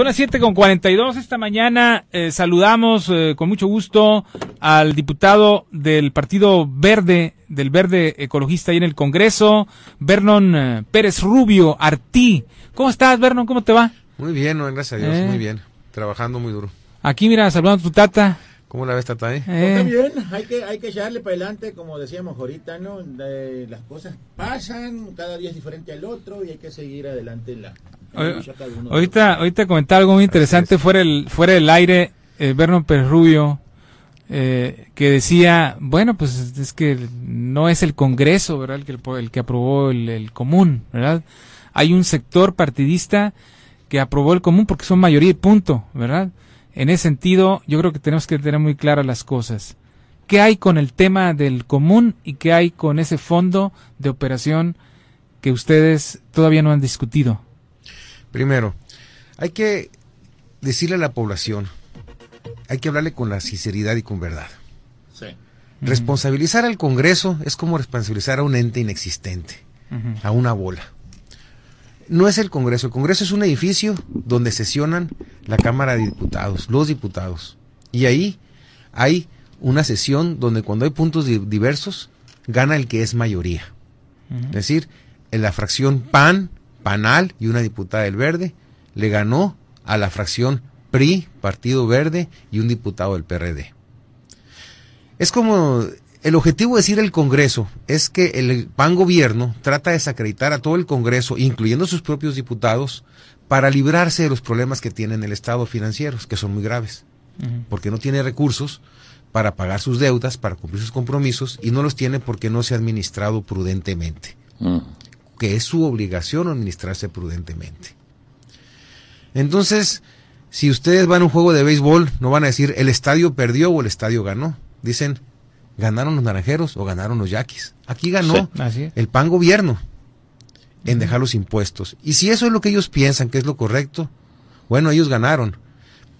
Son las siete con dos Esta mañana eh, saludamos eh, con mucho gusto al diputado del Partido Verde, del Verde Ecologista ahí en el Congreso, Vernon eh, Pérez Rubio Artí. ¿Cómo estás, Vernon? ¿Cómo te va? Muy bien, gracias a Dios, muy bien. Trabajando muy duro. Aquí, mira, saludando a tu tata. ¿Cómo la ves, Tata? Eh? bien, hay que, hay echarle para adelante, como decíamos ahorita, ¿no? las cosas pasan, cada día es diferente al otro y hay que seguir adelante la, Ahorita, comentaba algo muy interesante fuera el, aire, eh, Pérez eh, que decía, bueno, pues es que no es el Congreso, ¿verdad? El que, el que aprobó el, el común, ¿verdad? Hay un sector partidista que aprobó el común porque son mayoría y punto, ¿verdad? En ese sentido, yo creo que tenemos que tener muy claras las cosas. ¿Qué hay con el tema del común y qué hay con ese fondo de operación que ustedes todavía no han discutido? Primero, hay que decirle a la población, hay que hablarle con la sinceridad y con verdad. Sí. Responsabilizar al Congreso es como responsabilizar a un ente inexistente, a una bola. No es el Congreso, el Congreso es un edificio donde sesionan la Cámara de Diputados, los diputados. Y ahí hay una sesión donde cuando hay puntos diversos, gana el que es mayoría. Es decir, en la fracción PAN PANAL y una diputada del Verde, le ganó a la fracción PRI, Partido Verde y un diputado del PRD. Es como el objetivo de decir el Congreso es que el PAN gobierno trata de desacreditar a todo el Congreso, incluyendo a sus propios diputados, para librarse de los problemas que tiene en el Estado financieros, que son muy graves, porque no tiene recursos para pagar sus deudas, para cumplir sus compromisos, y no los tiene porque no se ha administrado prudentemente. Mm que es su obligación administrarse prudentemente. Entonces, si ustedes van a un juego de béisbol, no van a decir el estadio perdió o el estadio ganó. Dicen, ganaron los naranjeros o ganaron los yaquis. Aquí ganó el pan gobierno en dejar los impuestos. Y si eso es lo que ellos piensan que es lo correcto, bueno, ellos ganaron.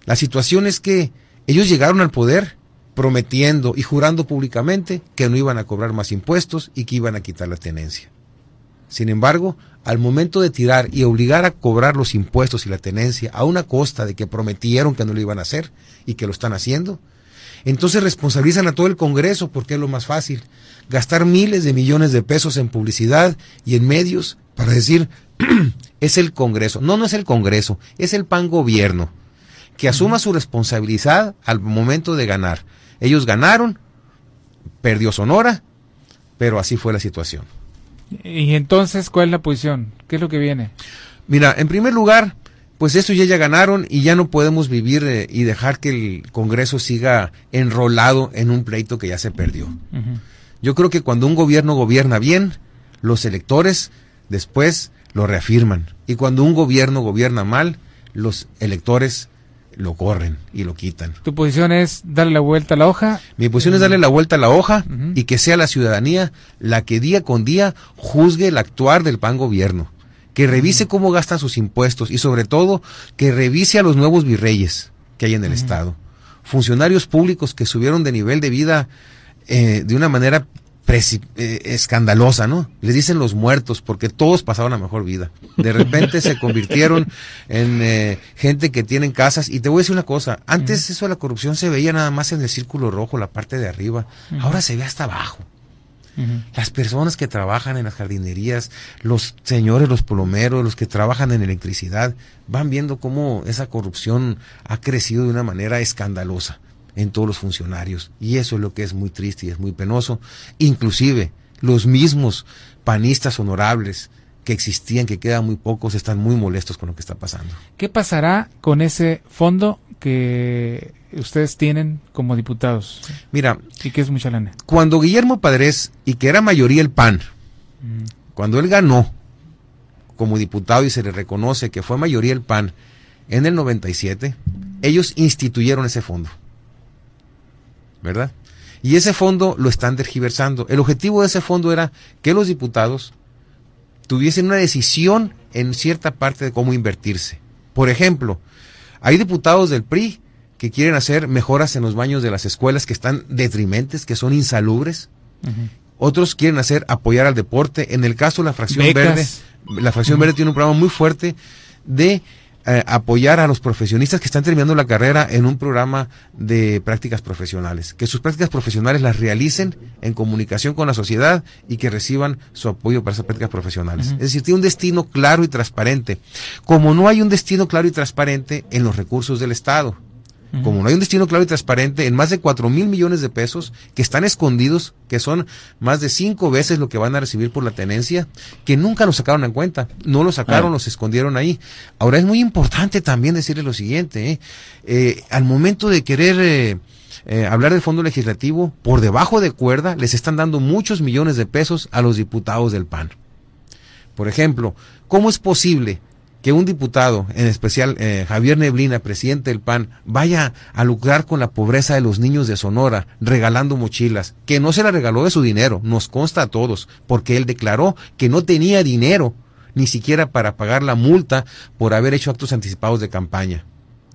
La situación es que ellos llegaron al poder prometiendo y jurando públicamente que no iban a cobrar más impuestos y que iban a quitar la tenencia. Sin embargo, al momento de tirar y obligar a cobrar los impuestos y la tenencia a una costa de que prometieron que no lo iban a hacer y que lo están haciendo, entonces responsabilizan a todo el Congreso porque es lo más fácil, gastar miles de millones de pesos en publicidad y en medios para decir, es el Congreso. No, no es el Congreso, es el PAN gobierno que asuma su responsabilidad al momento de ganar. Ellos ganaron, perdió Sonora, pero así fue la situación. Y entonces, ¿cuál es la posición? ¿Qué es lo que viene? Mira, en primer lugar, pues eso ya, ya ganaron y ya no podemos vivir eh, y dejar que el Congreso siga enrolado en un pleito que ya se perdió. Yo creo que cuando un gobierno gobierna bien, los electores después lo reafirman. Y cuando un gobierno gobierna mal, los electores lo corren y lo quitan. ¿Tu posición es darle la vuelta a la hoja? Mi posición es darle la vuelta a la hoja y que sea la ciudadanía la que día con día juzgue el actuar del pan gobierno, que revise cómo gastan sus impuestos y sobre todo que revise a los nuevos virreyes que hay en el Estado, funcionarios públicos que subieron de nivel de vida eh, de una manera eh, escandalosa, ¿no? Les dicen los muertos porque todos pasaron la mejor vida. De repente se convirtieron en eh, gente que tienen casas. Y te voy a decir una cosa, antes eso de la corrupción se veía nada más en el círculo rojo, la parte de arriba. Ahora se ve hasta abajo. Las personas que trabajan en las jardinerías, los señores, los plomeros, los que trabajan en electricidad, van viendo cómo esa corrupción ha crecido de una manera escandalosa en todos los funcionarios. Y eso es lo que es muy triste y es muy penoso. Inclusive los mismos panistas honorables que existían, que quedan muy pocos, están muy molestos con lo que está pasando. ¿Qué pasará con ese fondo que ustedes tienen como diputados? Mira, Cuando Guillermo Padres, y que era mayoría el PAN, mm. cuando él ganó como diputado y se le reconoce que fue mayoría el PAN en el 97, ellos instituyeron ese fondo ¿verdad? Y ese fondo lo están tergiversando. El objetivo de ese fondo era que los diputados tuviesen una decisión en cierta parte de cómo invertirse. Por ejemplo, hay diputados del PRI que quieren hacer mejoras en los baños de las escuelas que están detrimentes, que son insalubres. Otros quieren hacer apoyar al deporte. En el caso de la fracción verde, la fracción verde tiene un programa muy fuerte de eh, apoyar a los profesionistas que están terminando la carrera en un programa de prácticas profesionales, que sus prácticas profesionales las realicen en comunicación con la sociedad y que reciban su apoyo para esas prácticas profesionales. Es decir, tiene un destino claro y transparente. Como no hay un destino claro y transparente en los recursos del Estado, como no hay un destino claro y transparente en más de cuatro mil millones de pesos que están escondidos, que son más de cinco veces lo que van a recibir por la tenencia, que nunca lo sacaron en cuenta, no lo sacaron, los escondieron ahí. Ahora es muy importante también decirle lo siguiente, ¿eh? Eh, al momento de querer... Eh, hablar del fondo legislativo, por debajo de cuerda les están dando muchos millones de pesos a los diputados del PAN. Por ejemplo, ¿cómo es posible que un diputado, en especial eh, Javier Neblina, presidente del PAN, vaya a lucrar con la pobreza de los niños de Sonora, regalando mochilas, que no se la regaló de su dinero, nos consta a todos, porque él declaró que no tenía dinero ni siquiera para pagar la multa por haber hecho actos anticipados de campaña.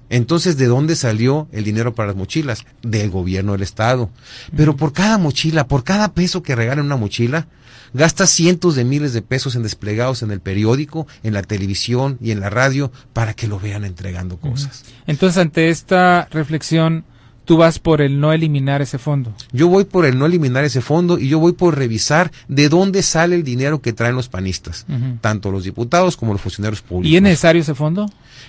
Entonces, ¿de dónde salió el dinero para las mochilas? Del gobierno del Estado. Pero por cada mochila, por cada peso que regalan una mochila, gasta cientos de miles de pesos en desplegados en el periódico, en la televisión y en la radio para que lo vean entregando cosas. Entonces, ante esta reflexión, tú vas por el no eliminar ese fondo. Yo voy por el no eliminar ese fondo y yo voy por revisar de dónde sale el dinero que traen los panistas, tanto los diputados como los funcionarios públicos. ¿Y es necesario ese fondo?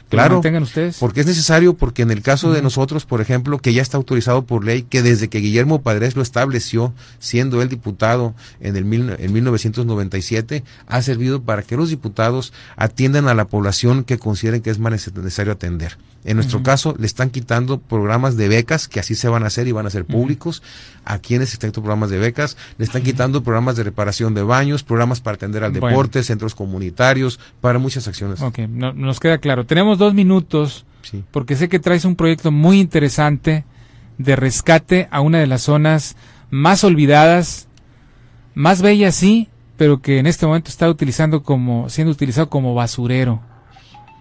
claro, tengan ustedes. Porque es necesario, porque en el caso de nosotros, por ejemplo, que ya está autorizado por ley, que desde que Guillermo Padres lo estableció, siendo él diputado en el mil, en 1997, ha servido para que los diputados atiendan a la población que consideren que es más necesario atender. En nuestro caso, le están quitando programas de becas, que así se van a hacer y van a ser públicos. A quienes están programas de becas, le están quitando programas de reparación de baños, programas para atender al deporte, centros comunitarios, para muchas acciones. Ok, nos queda claro. Tenemos dos minutos, porque sé que traes un proyecto muy interesante de rescate a una de las zonas más olvidadas, más bellas sí, pero que en este momento está utilizando como, siendo utilizado como basurero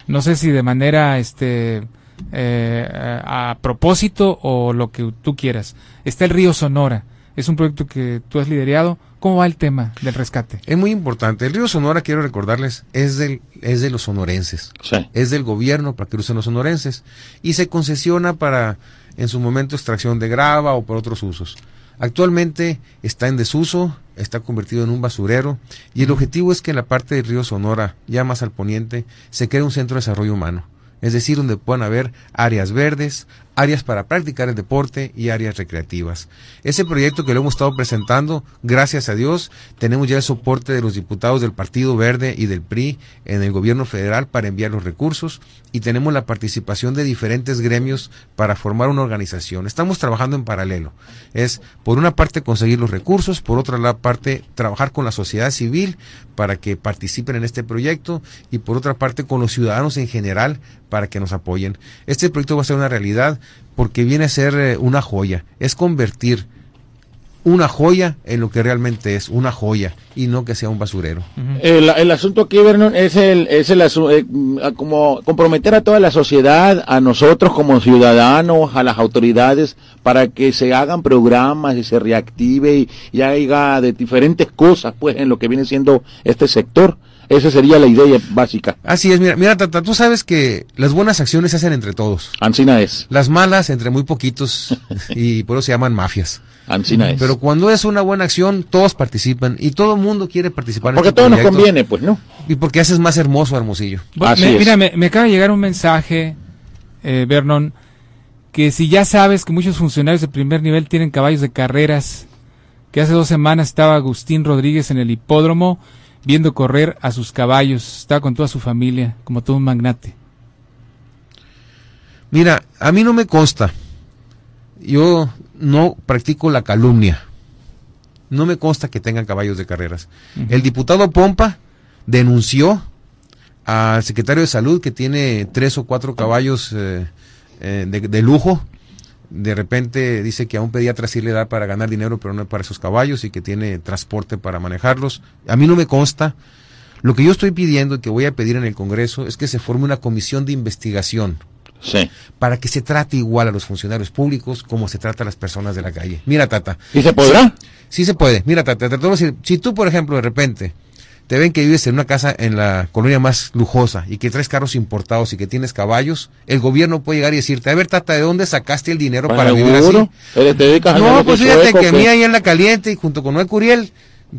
no sé si de manera este eh, a, propósito o lo que tú quieras. Está el río Sonora, es un proyecto que tú has liderado. ¿Cómo va el tema del rescate? Es muy importante. El río Sonora, quiero recordarles, es, del, es de los sonorenses. Es del gobierno para que usen los sonorenses. Y se concesiona para, en su momento, extracción de grava o por otros usos. Actualmente está en desuso, está convertido en un basurero y el mm. objetivo es que en la parte del río Sonora, ya más al poniente, se cree un centro de desarrollo humano, es decir, donde puedan haber áreas verdes, áreas para practicar el deporte y áreas recreativas. Ese proyecto que lo hemos estado presentando, gracias a Dios, tenemos ya el soporte de los diputados del Partido Verde y del PRI en el gobierno federal para enviar los recursos y tenemos la participación de diferentes gremios para formar una organización. Estamos trabajando en paralelo. Es, por una parte, conseguir los recursos, por otra la parte, trabajar con la sociedad civil para que participen en este proyecto y por otra parte, con los ciudadanos en general para que nos apoyen. Este proyecto va a ser una realidad porque viene a ser eh, una joya, es convertir una joya en lo que realmente es, una joya, y no que sea un basurero. el, asunto aquí, Vernon, es el, es el eh, mm, como comprometer a toda la sociedad, a nosotros como ciudadanos, a las autoridades, para que se hagan programas y se reactive y, y haya de diferentes cosas, pues, en lo que viene siendo este sector. Esa sería la idea básica. Así es, mira, mira Tata, tú sabes que las buenas acciones se hacen entre todos. Ancina es. Las malas entre muy poquitos y por eso se llaman mafias. es. Pero cuando es una buena acción, todos participan y todo el mundo quiere participar. Porque este todo nos conviene, pues, ¿no? Y porque haces más hermoso Hermosillo. me, Mira, me, acaba de llegar un mensaje, eh, Vernon, que si ya sabes que muchos funcionarios de primer nivel tienen caballos de carreras, que hace dos semanas estaba Agustín Rodríguez en el hipódromo viendo correr a sus caballos, está con toda su familia, como todo un magnate. Mira, a mí no me consta. Yo no practico la calumnia. No me consta que tengan caballos de carreras. El diputado Pompa denunció al secretario de salud que tiene tres o cuatro caballos eh, eh, de, lujo de repente dice que a un pediatra sí le da para ganar dinero, pero no para esos caballos y que tiene transporte para manejarlos. A mí no me consta. Lo que yo estoy pidiendo y que voy a pedir en el Congreso es que se forme una comisión de investigación. Sí. Para que se trate igual a los funcionarios públicos como se trata a las personas de la calle. Mira, Tata. ¿Y se podrá? Sí, se puede. Mira, Tata, si, si tú, por ejemplo, de repente te ven que vives en una casa en la colonia más lujosa y que traes carros importados y que tienes caballos, el gobierno puede llegar y decirte, a ver, tata, ¿de dónde sacaste el dinero para vivir así? no, pues fíjate que, que... mía ahí en la caliente y junto con Noel Curiel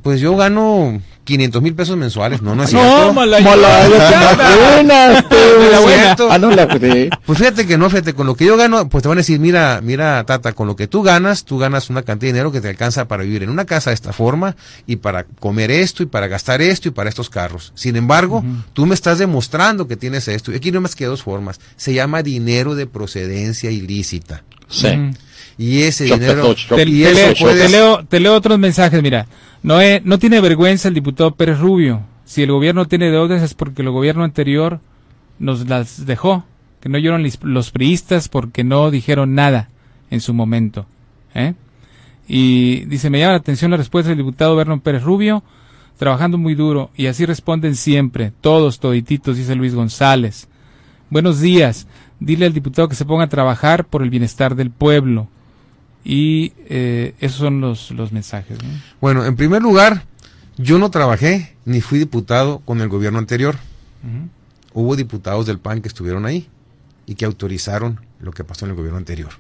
pues yo gano 500 mil pesos mensuales, no, no es cierto. No, mala, buena, no pues. Ah, pues fíjate que no, fíjate, con lo que yo gano, pues te van a decir, mira, mira, Tata, con lo que tú ganas, tú ganas una cantidad de dinero que te alcanza para vivir en una casa de esta forma, y para comer esto, y para gastar esto, y para estos carros. Sin embargo, tú me estás demostrando que tienes esto. Y aquí no más que dos formas. Se llama dinero de procedencia ilícita. Sí. Y ese dinero... te leo otros mensajes, mira. No, no tiene vergüenza el diputado Pérez Rubio. Si el gobierno tiene deudas es porque el gobierno anterior nos las dejó. Que no lloran los priistas porque no dijeron nada en su momento. ¿eh? Y dice, me llama la atención la respuesta del diputado Vernon Pérez Rubio, trabajando muy duro, y así responden siempre, todos todititos, dice Luis González. Buenos días, dile al diputado que se ponga a trabajar por el bienestar del pueblo. Y eh, esos son los, mensajes. Bueno, en primer lugar, yo no trabajé ni fui diputado con el gobierno anterior. Hubo diputados del PAN que estuvieron ahí y que autorizaron lo que pasó en el gobierno anterior.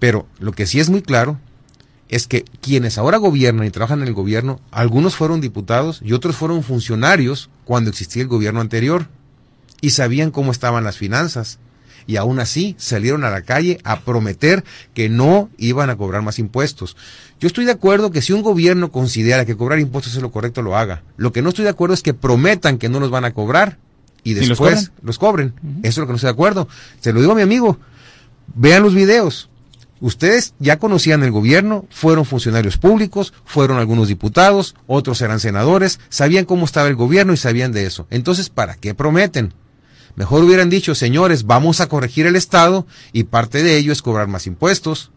Pero lo que sí es muy claro es que quienes ahora gobiernan y trabajan en el gobierno, algunos fueron diputados y otros fueron funcionarios cuando existía el gobierno anterior y sabían cómo estaban las finanzas y aún así salieron a la calle a prometer que no iban a cobrar más impuestos. Yo estoy de acuerdo que si un gobierno considera que cobrar impuestos es lo correcto, lo haga. Lo que no estoy de acuerdo es que prometan que no los van a cobrar y después los cobren. Eso es lo que no estoy de acuerdo. Se lo digo a mi amigo. Vean los videos. Ustedes ya conocían el gobierno, fueron funcionarios públicos, fueron algunos diputados, otros eran senadores, sabían cómo estaba el gobierno y sabían de eso. Entonces, ¿para qué prometen? Mejor hubieran dicho, señores, vamos a corregir el Estado y parte de ello es cobrar más impuestos.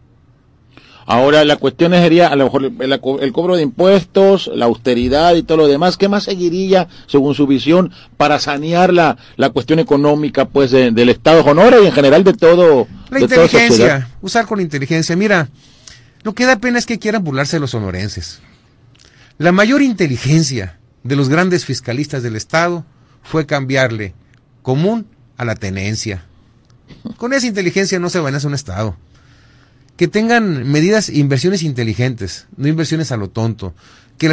Ahora la cuestión sería a lo mejor el, cobro de impuestos, la austeridad y todo lo demás. ¿Qué más seguiría, según su visión, para sanear la, la cuestión económica pues del Estado de Honor y en general de todo? La inteligencia, usar con inteligencia. Mira, lo que da pena es que quieran burlarse los honorenses. La mayor inteligencia de los grandes fiscalistas del Estado fue cambiarle común a la tenencia. Con esa inteligencia no se van a un estado. Que tengan medidas, e inversiones inteligentes, no inversiones a lo tonto. Que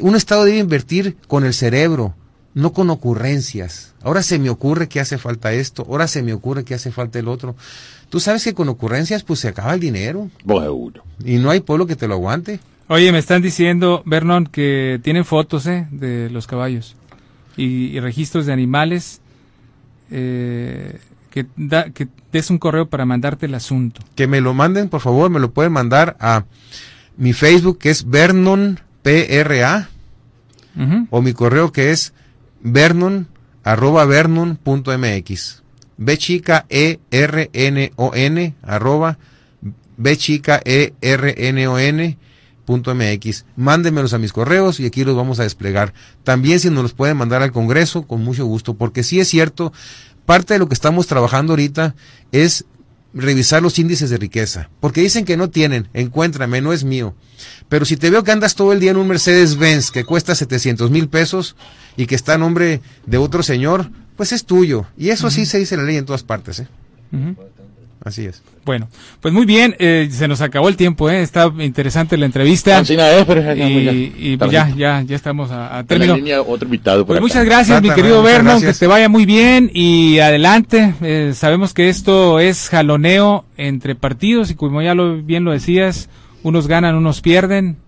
un estado debe invertir con el cerebro, no con ocurrencias. Ahora se me ocurre que hace falta esto, ahora se me ocurre que hace falta el otro. Tú sabes que con ocurrencias pues se acaba el dinero. Bueno. Y no hay pueblo que te lo aguante. Oye, me están diciendo, Vernon, que tienen fotos eh, de los caballos y registros de animales eh, que, da, que des un correo para mandarte el asunto. Que me lo manden, por favor, me lo pueden mandar a mi Facebook que es Vernon PRA o mi correo que es Vernon arroba mx B chica E R N O N arroba B chica E R N O N mx Mándenmelos a mis correos y aquí los vamos a desplegar. También si nos los pueden mandar al Congreso, con mucho gusto, porque sí es cierto, parte de lo que estamos trabajando ahorita es revisar los índices de riqueza, porque dicen que no tienen, encuéntrame, no es mío. Pero si te veo que andas todo el día en un Mercedes-Benz que cuesta 700 mil pesos y que está a nombre de otro señor, pues es tuyo. Y eso sí se dice en la ley en todas partes. ¿eh? Así es. Bueno, pues muy bien, eh, se nos acabó el tiempo, ¿eh? está interesante la entrevista. Eh, y, y pues ya, ya, ya estamos a, término. Pues muchas gracias, ah, mi querido Vernon, que te vaya muy bien y adelante. Eh, sabemos que esto es jaloneo entre partidos y como ya lo, bien lo decías, unos ganan, unos pierden.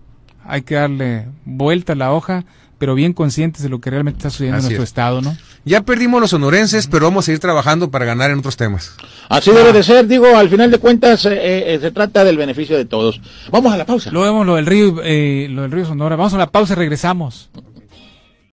Hay que darle vuelta a la hoja pero bien conscientes de lo que realmente está sucediendo en nuestro estado, ¿no? Ya perdimos los sonorenses, pero vamos a seguir trabajando para ganar en otros temas. Así debe de ser, digo, al final de cuentas eh, eh, se trata del beneficio de todos. Vamos a la pausa. Lo vemos, lo del río, eh, lo del río Sonora. Vamos a la pausa y regresamos.